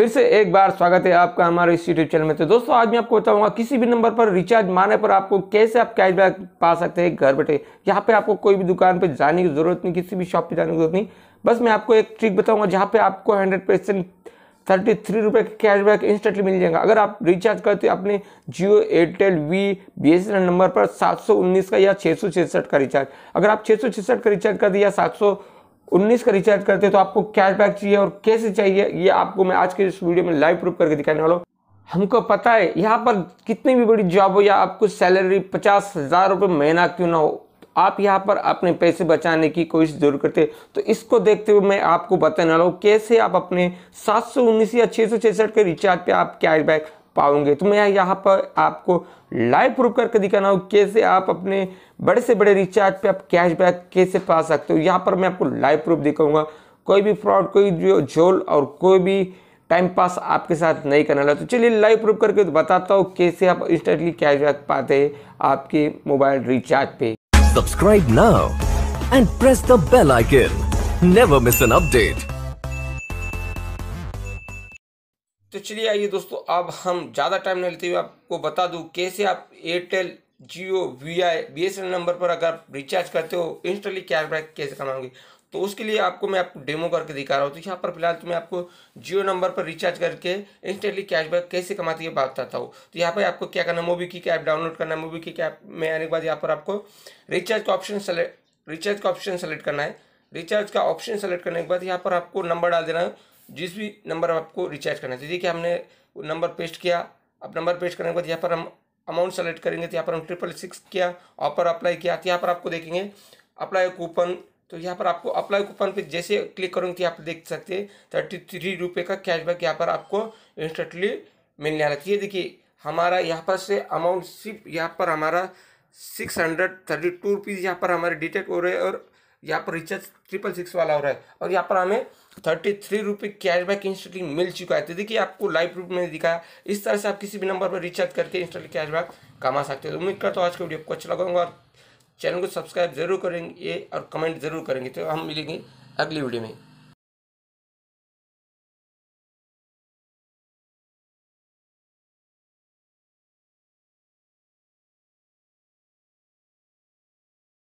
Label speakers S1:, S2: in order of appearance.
S1: फिर से एक बार स्वागत है आपका हमारे इस यूट्यूब चैनल में तो दोस्तों आज मैं आपको बताऊंगा किसी भी नंबर पर रिचार्ज मारने पर आपको कैसे आप कैशबैक पा सकते हैं घर बैठे यहाँ पे आपको कोई भी दुकान पे जाने की ज़रूरत नहीं किसी भी शॉप पे जाने की जरूरत नहीं बस मैं आपको एक ट्रिक बताऊंगा जहाँ पे आपको हंड्रेड परसेंट थर्टी थ्री रुपये का कैशबैक इंस्टेंटली मिल जाएगा अगर आप रिचार्ज करते हो अपने Jio Airtel V B S number पर सात सौ उन्नीस का या छः सौ का रिचार्ज अगर आप छः सौ का रिचार्ज कर दिया सात सौ उन्नीस का रिचार्ज करते हैं तो आपको कैशबैक चाहिए और कैसे चाहिए ये आपको मैं आज के इस वीडियो में लाइव प्रूफ करके दिखाने वाला हूँ हमको पता है यहाँ पर कितनी भी बड़ी जॉब हो या आपको सैलरी पचास हज़ार रुपये महीना क्यों ना हो आप यहाँ पर अपने पैसे बचाने की कोशिश जरूर करते तो इसको देखते हुए मैं आपको बताने वाला हूँ कैसे आप अपने सात या छः सौ के रिचार्ज पे आप कैशबैक पाओगे तो मैं यहाँ पर आपको लाइव प्रूफ करके दिखाना हूँ कैसे आप अपने बड़े से बड़े रिचार्ज पे आप कैशबैक कैसे पा सकते हो यहाँ पर मैं आपको लाइव प्रूफ दिखाऊंगा कोई भी फ्रॉड कोई झोल और कोई भी टाइम पास आपके साथ नहीं करने वाला तो चलिए लाइव प्रूफ करके तो बताता हूँ कैसे आप इंस्टेंटली कैशबैक पाते हैं आपके मोबाइल रिचार्ज पे सब्सक्राइब ना and press the bell icon never miss an update तो चलिए आइए दोस्तों अब हम ज़्यादा टाइम नहीं लेते हुए आपको बता दूँ कैसे आप Airtel Jio V I B S N number पर अगर आप रिचार्ज करते हो इंस्टेंटली कैशबैक कैसे कमाओगे तो उसके लिए आपको मैं आपको डेमो करके दिखा रहा हूँ तो यहाँ पर फिलहाल तो मैं आपको जियो नंबर पर रिचार्ज करके इंस्टेंटली कैशबैक कैसे कमाती है बताता हूँ तो यहाँ पर आपको क्या करना है मोबी की ऐप डाउनलोड करना है मोबी की ऐप में आने के बाद यहाँ पर आपको रिचार्ज का ऑप्शन सेलेक्ट रिचार्ज का ऑप्शन सेलेक्ट करना है रिचार्ज का ऑप्शन सेलेक्ट करने के बाद यहाँ पर आपको नंबर डाल देना है जिस भी नंबर आपको रिचार्ज करना है देखिए हमने नंबर पेस्ट किया अब नंबर पेस्ट करने के बाद यहाँ पर हम अमाउंट सेलेक्ट करेंगे तो यहाँ पर हम ट्रिपल सिक्स किया ऑफर अप्लाई किया तो यहाँ पर आपको देखेंगे अप्लाई कूपन तो यहाँ पर आपको अप्लाई कूपन पे जैसे क्लिक करूँगी तो यहाँ पर देख सकते हैं थर्टी थ्री रुपये का कैशबैक यहाँ पर आपको इंस्टेंटली मिलने वाला ये देखिए हमारा यहाँ पर से अमाउंट सिर्फ यहाँ पर हमारा six hundred thirty two rupees यहाँ पर हमारे डिटेक्ट हो रहे हैं और यहाँ पर रिचार्ज ट्रिपल सिक्स वाला हो रहा है और यहाँ पर हमें थर्टी थ्री रुपये कैशबैक इंस्टेंटली मिल चुका है तो देखिए आपको लाइव रूप में दिखाया इस तरह से आप किसी भी नंबर पर रिचार्ज करके इंस्टेंटली कैशबैक कमा सकते हो तो उम्मीद करता हूँ आज का वीडियो आपको अच्छा लगाऊंगा और चैनल को सब्सक्राइब जरूर करेंगे और कमेंट जरूर करेंगे तो हम मिलेंगे अगली वीडियो में